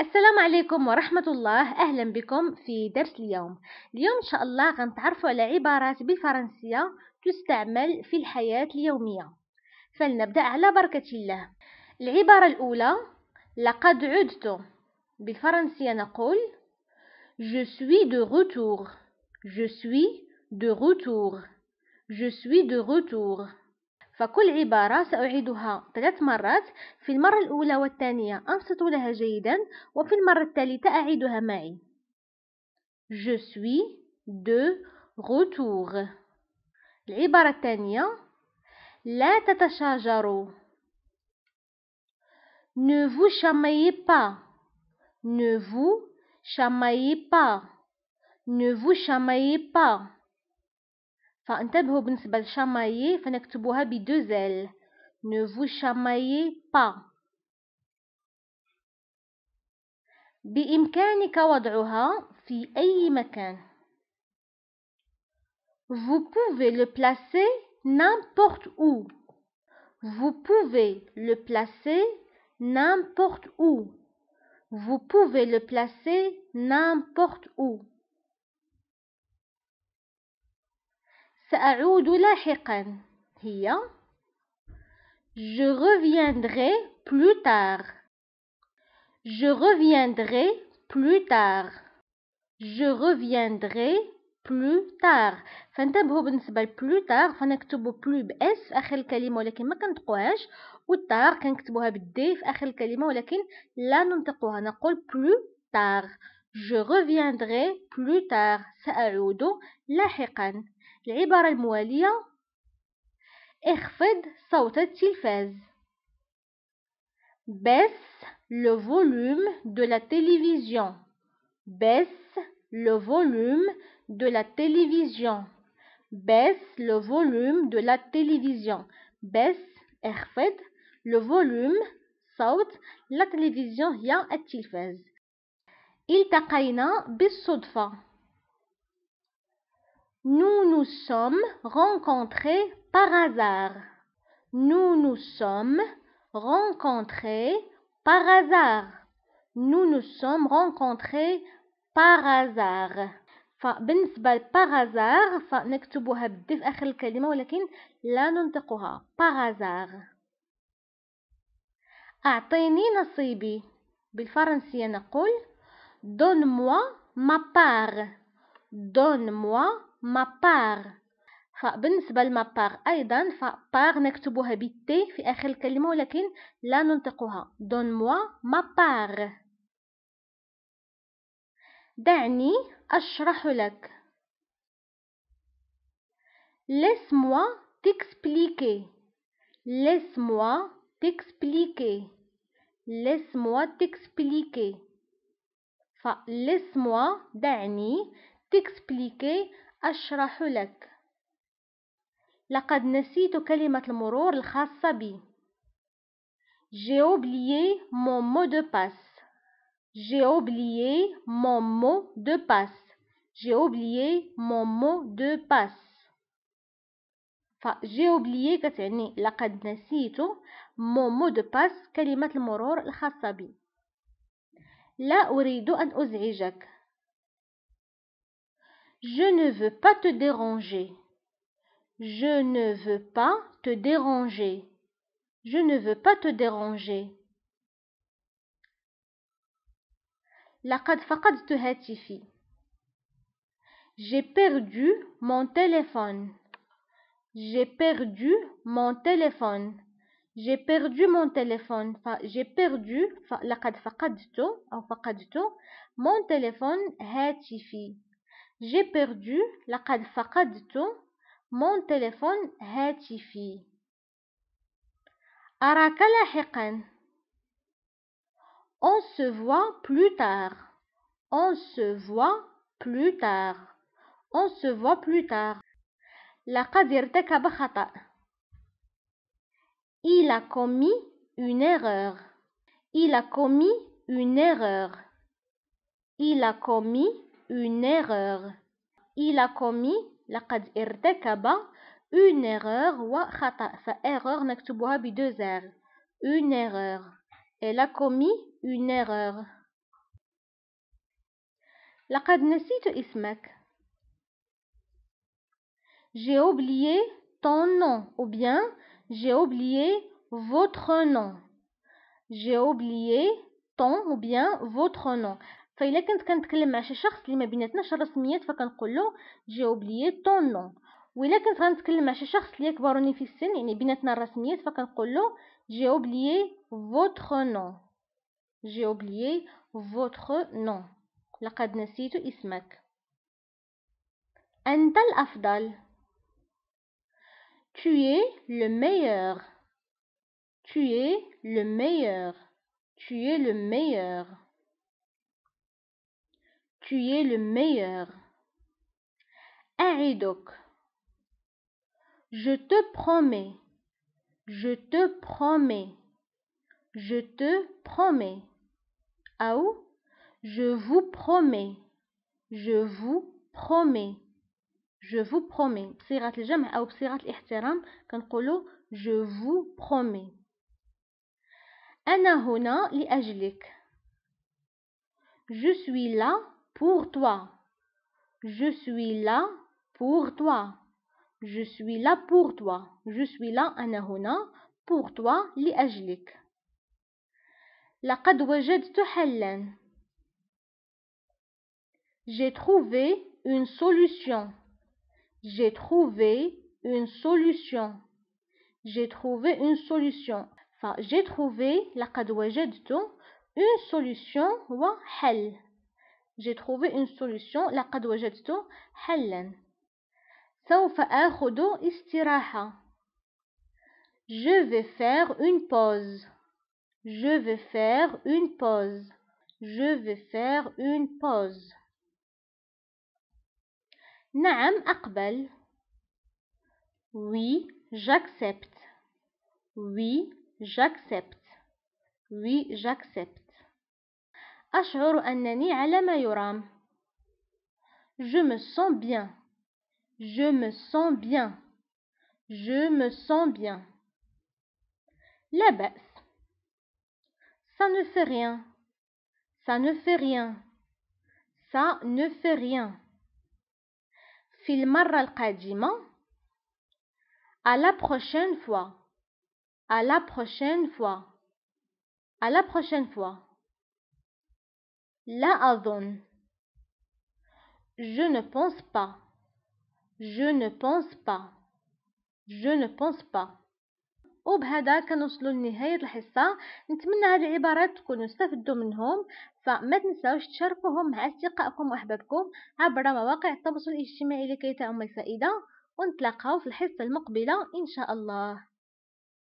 السلام عليكم ورحمة الله أهلا بكم في درس اليوم اليوم إن شاء الله غنتعرفوا على عبارات بالفرنسية تستعمل في الحياة اليومية فلنبدأ على بركة الله العبارة الأولى لقد عدت بالفرنسية نقول Je suis de retour Je suis de retour Je suis de retour فكل عبارة سأعيدها ثلاث مرات في المرة الأولى والثانية أنصت لها جيدا وفي المرة الثالثة أعيدها معي Je suis de retour العبارة الثانية لا تتشاجروا Ne vous chamaillez pas Ne vous chamaillez pas Ne vous chamaillez pas فانتبهوا بالنسبة لشامايي فنكتبوها بدو ne vous chamaillez pas بإمكانك وضعها في أي مكان Vous pouvez le placer n'importe où. Vous pouvez le placer n'importe où. Vous pouvez le placer n'importe où. سأعود لاحقا هي Je reviendrai plus tard. Je reviendrai plus tard. Je reviendrai plus tard فانتبهوا بالنسبه ل plus tard فنكتبوا بلو باس في اخر الكلمه ولكن ما كنطقوهاش تار كنكتبوها بالدي في اخر الكلمه ولكن لا ننطقوها نقول plus tard. je reviendrai plus tard ساعود لاحقا العبارة الموالية اخفض صوت التلفاز baisse le volume de la télévision baisse le volume de la télévision baisse le volume de la télévision baisse اخفض le volume صوت la télévision هي التلفاز التقينا Nous nous sommes rencontrés par hasard. Nous nous sommes rencontrés par hasard. Nous nous sommes rencontrés par hasard. فبالنسبة لباغازار فنكتبها بالدي آخر الكلمة ولكن لا ننطقها باغازار أعطيني نصيبي بالفرنسية نقول دون موا ما بار دون موا ما بار فبالنسبة لما بار أيضا فبار نكتبها بالتي في آخر الكلمة ولكن لا ننطقها دون موا ما بار دعني أشرح لك لس موا t'expliquer. لس موا تكسبليكي لس موا t'expliquer. فلس موا دعني تكسبليكي أشرح لك لقد نسيت كلمة المرور الخاصة بي J'ai oublié mon mot de passe. J'ai oublié mon mot de passe. J'ai oublié mon mot de passe. فجي اوبليي كتعني لقد نسيت مو مو دو باس كلمة المرور الخاصة بي لا أريد أن أزعجك Je ne veux pas te déranger. Je ne veux pas te déranger. Je ne veux pas te déranger. لقد فقدت هاتفي. J'ai perdu mon téléphone. J'ai perdu mon téléphone. J'ai perdu mon téléphone. J'ai perdu لقد فقدت أو فقدت mon téléphone هاتفي j'ai perdu لقد فقدت mon téléphone هاتفي أراك لاحقا On se voit plus tard. On se voit plus tard. On se voit plus tard. la ارتكب Il a commis une erreur. Il a commis une erreur. Il a commis une erreur. Il a commis لقد ارتكب une erreur وخطأ فerreur نكتبها deux r une erreur elle a commis une erreur لقد نسيت اسمك j'ai oublié ton nom ou bien j'ai oublié votre nom j'ai oublié ton ou bien votre nom فإلا كنت كنتكلم مع شي شخص اللي ما بيناتناش الرسميات فكنقول له جاوب لي طون نو وإلا كنت غنتكلم مع شي شخص اللي كبروني في السن يعني بيناتنا الرسميات فكنقول له جاوب لي فوتر نو جاوب لي فوتر نو لقد نسيت اسمك أنت الأفضل Tu es le meilleur. Tu es le meilleur. Tu es le meilleur. Tu es le meilleur. Aïdouk. Je te promets. Je te promets. Je te promets. Aou, je vous promets. Je vous promets. Je vous promets. je vous promets. li ajlik. Je suis là pour toi. Je suis là pour toi. Je suis là pour toi. Je suis là أنا pour toi ajlik. لقد وجدت حلا. J'ai trouvé une solution. J'ai trouvé une solution. J'ai trouvé une solution. Enfin, j'ai trouvé la لقد وجدت une solution ou حل. J'ai trouvé une solution. la وجدت حلا. سوف آخذ استراحة. Je vais faire une pause. Je vais faire une pause. Je vais faire une pause. Naam Akbel. Oui, j'accepte. Oui, j'accepte. Oui, j'accepte. Je me sens bien. Je me sens bien. Je me sens bien. La baisse. Ça ne fait rien. Ça ne fait rien. Ça ne fait rien. Filmar À la prochaine fois. À la prochaine fois. À la prochaine fois. لا أظن Je ne pense pas. Je ne pense pas. Je ne pense pas. وبهذا كنوصلوا لنهاية الحصة نتمنى هاد العبارات تكونوا استفدوا منهم فما تنساوش تشاركوهم مع أصدقائكم وأحبابكم عبر مواقع التواصل الاجتماعي لكي تعم الفائدة ونتلاقاو في الحصة المقبلة إن شاء الله